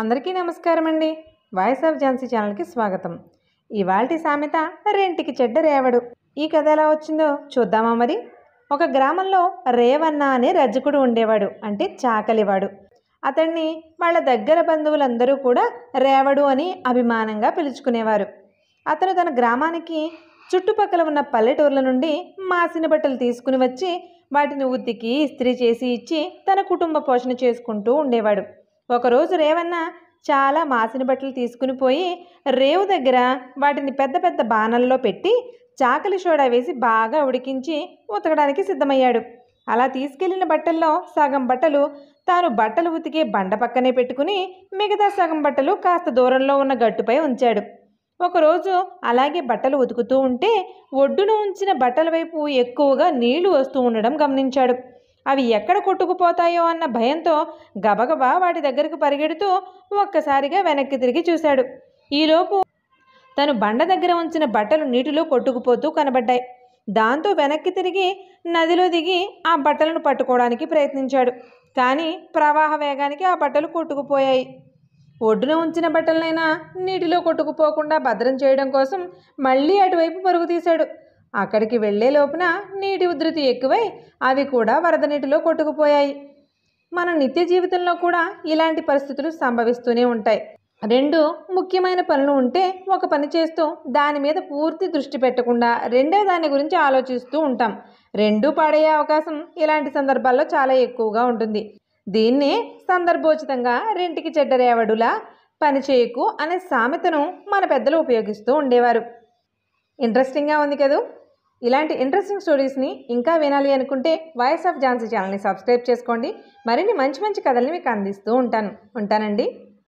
అందరికీ నమస్కారం అండి వాయిస్ ఆఫ్ ఝాన్సీ ఛానల్కి స్వాగతం ఇవాల్టి సామెత రెంటికి చెడ్డ రేవడు ఈ కథ ఎలా వచ్చిందో చూద్దామా మరి ఒక గ్రామంలో రేవన్న అనే రజకుడు ఉండేవాడు అంటే చాకలివాడు అతన్ని వాళ్ళ దగ్గర బంధువులందరూ కూడా రేవడు అని అభిమానంగా పిలుచుకునేవారు అతను తన గ్రామానికి చుట్టుపక్కల ఉన్న పల్లెటూర్ల నుండి మాసిన బట్టలు తీసుకుని వచ్చి వాటిని ఉతికి ఇస్త్రీ చేసి ఇచ్చి తన కుటుంబ పోషణ చేసుకుంటూ ఉండేవాడు ఒకరోజు రేవన్న చాలా మాసిన బట్టలు తీసుకుని పోయి రేవు దగ్గర వాటిని పెద్ద పెద్ద బాణల్లో పెట్టి చాకలి సోడా వేసి బాగా ఉడికించి ఉతకడానికి సిద్ధమయ్యాడు అలా తీసుకెళ్లిన బట్టల్లో సగం బట్టలు తాను బట్టలు ఉతికే బండ పక్కనే పెట్టుకుని మిగతా సగం బట్టలు కాస్త దూరంలో ఉన్న గట్టుపై ఉంచాడు ఒకరోజు అలాగే బట్టలు ఉతుకుతూ ఉంటే ఒడ్డును ఉంచిన బట్టల వైపు ఎక్కువగా నీళ్లు వస్తూ ఉండడం గమనించాడు అవి ఎక్కడ కొట్టుకుపోతాయో అన్న భయంతో గబగబా వాటి దగ్గరకు పరిగెడుతూ ఒక్కసారిగా వెనక్కి తిరిగి చూశాడు ఈలోపు తను బండ దగ్గర ఉంచిన బట్టలు నీటిలో కొట్టుకుపోతూ కనబడ్డాయి దాంతో వెనక్కి తిరిగి నదిలో దిగి ఆ బట్టలను పట్టుకోవడానికి ప్రయత్నించాడు కానీ ప్రవాహ వేగానికి ఆ బట్టలు కొట్టుకుపోయాయి ఒడ్డున ఉంచిన బట్టలనైనా నీటిలో కొట్టుకుపోకుండా భద్రం చేయడం కోసం మళ్ళీ అటువైపు పరుగు తీశాడు అక్కడికి వెళ్లే లోపున నీటి ఉధృతి ఎక్కువై అవి కూడా వరద నీటిలో కొట్టుకుపోయాయి మన నిత్య జీవితంలో కూడా ఇలాంటి పరిస్థితులు సంభవిస్తూనే ఉంటాయి రెండు ముఖ్యమైన పనులు ఉంటే ఒక పని చేస్తూ దాని మీద పూర్తి దృష్టి పెట్టకుండా రెండో దాని గురించి ఆలోచిస్తూ ఉంటాం రెండూ పాడయ్యే అవకాశం ఇలాంటి సందర్భాల్లో చాలా ఎక్కువగా ఉంటుంది దీన్నే సందర్భోచితంగా రెంటికి చెడ్డరేవడులా పని చేయకు అనే సామెతను మన పెద్దలు ఉపయోగిస్తూ ఉండేవారు ఇంట్రెస్టింగ్గా ఉంది కదూ ఇలాంటి ఇంట్రెస్టింగ్ స్టోరీస్ని ఇంకా వినాలి అనుకుంటే వాయిస్ ఆఫ్ ఝాన్సీ ఛానల్ని సబ్స్క్రైబ్ చేసుకోండి మరిన్ని మంచి మంచి కథల్ని మీకు అందిస్తూ ఉంటాను ఉంటానండి